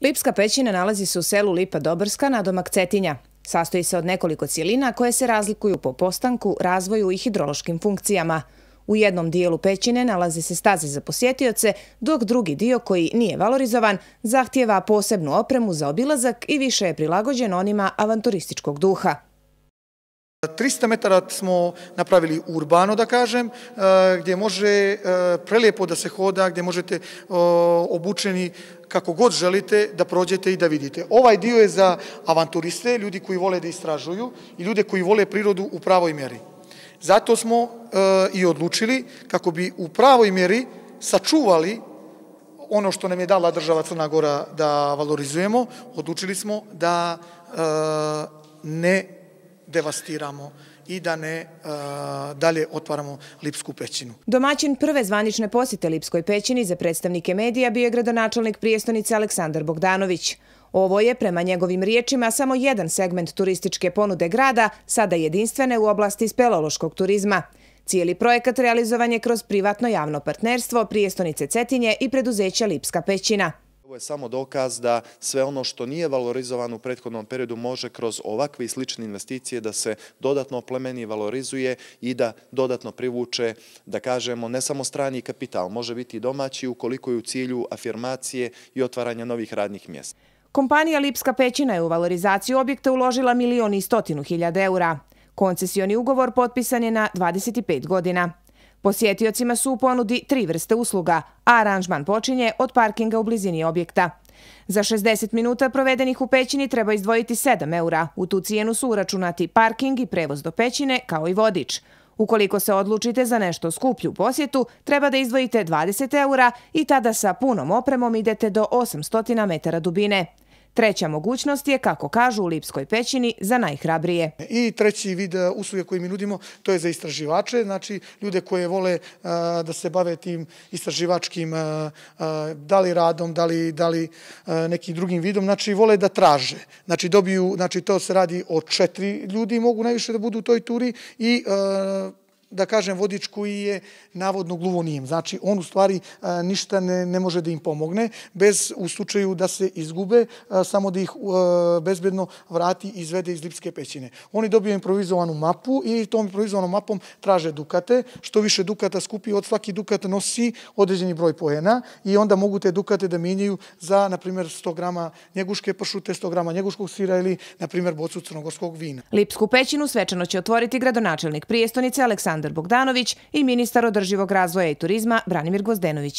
Lipska pećina nalazi se u selu Lipa Dobrska na domak Cetinja. Sastoji se od nekoliko cijelina koje se razlikuju po postanku, razvoju i hidrološkim funkcijama. U jednom dijelu pećine nalaze se staze za posjetioce, dok drugi dio koji nije valorizovan zahtjeva posebnu opremu za obilazak i više je prilagođen onima avanturističkog duha. 300 metara smo napravili urbano, da kažem, eh, gdje može eh, prelijepo da se hoda, gdje možete eh, obučeni kako god želite da prođete i da vidite. Ovaj dio je za avanturiste, ljudi koji vole da istražuju i ljude koji vole prirodu u pravoj mjeri. Zato smo i odlučili kako bi u pravoj mjeri sačuvali ono što nam je dala država Crna Gora da valorizujemo, odlučili smo da ne devastiramo i da ne e, dalje otvaramo Lipsku pećinu. Domaćin prve zvanične posite Lipskoj pećini za predstavnike medija bio je gradonačelnik prijestonice Aleksandar Bogdanović. Ovo je, prema njegovim riječima, samo jedan segment turističke ponude grada, sada jedinstvene u oblasti speleološkog turizma. Cijeli projekat realizovan je kroz privatno-javno partnerstvo prijestonice Cetinje i preduzeća Lipska pećina je samo dokaz da sve ono što nije valorizovano u prethodnom periodu može kroz ovakve i slične investicije da se dodatno oplemeni i valorizuje i da dodatno privuče, da kažemo, ne samo strani kapital, može biti i domaći ukoliko je u cilju afirmacije i otvaranja novih radnih mjesta. Kompanija Lipska Pećina je u valorizaciju objekta uložila milion i stotinu hiljada eura. Koncesioni ugovor potpisan je na 25 godina. Posjetiocima su u ponudi tri vrste usluga, a aranžman počinje od parkinga u blizini objekta. Za 60 minuta provedenih u pećini treba izdvojiti 7 eura. U tu cijenu su uračunati parking i prevoz do pećine, kao i vodič. Ukoliko se odlučite za nešto skuplju posjetu, treba da izdvojite 20 eura i tada sa punom opremom idete do 800 metara dubine. Treća mogućnost je, kako kažu u Lipskoj pećini, za najhrabrije. I treći vid e, usluge koje mi nudimo, to je za istraživače, znači ljude koje vole e, da se bave tim istraživačkim, e, da li radom, da li nekim drugim vidom, znači vole da traže. Znači dobiju, znači to se radi o četiri ljudi mogu najviše da budu u toj turi i da kažem, vodič koji je navodno gluvonijem. Znači, on u stvari e, ništa ne, ne može da im pomogne, bez u slučaju da se izgube, e, samo da ih e, bezbedno vrati i izvede iz Lipske pećine. Oni dobiju improvizovanu mapu i tom improvizovanom mapom traže dukate. Što više dukata skupi, od svaki dukat nosi određeni broj pojena i onda mogu te dukate da minjaju za, na primjer, 100 grama njeguške pršute, 100 grama njeguškog sira ili, na primjer, bocu crnogorskog vina. Lipsku pećinu svečano će otvoriti gradonačelnik prijestonice Aleksandar Александр Богдановиќ и министар одрживог развоја и туризма Бранимир Гвозденовиќ.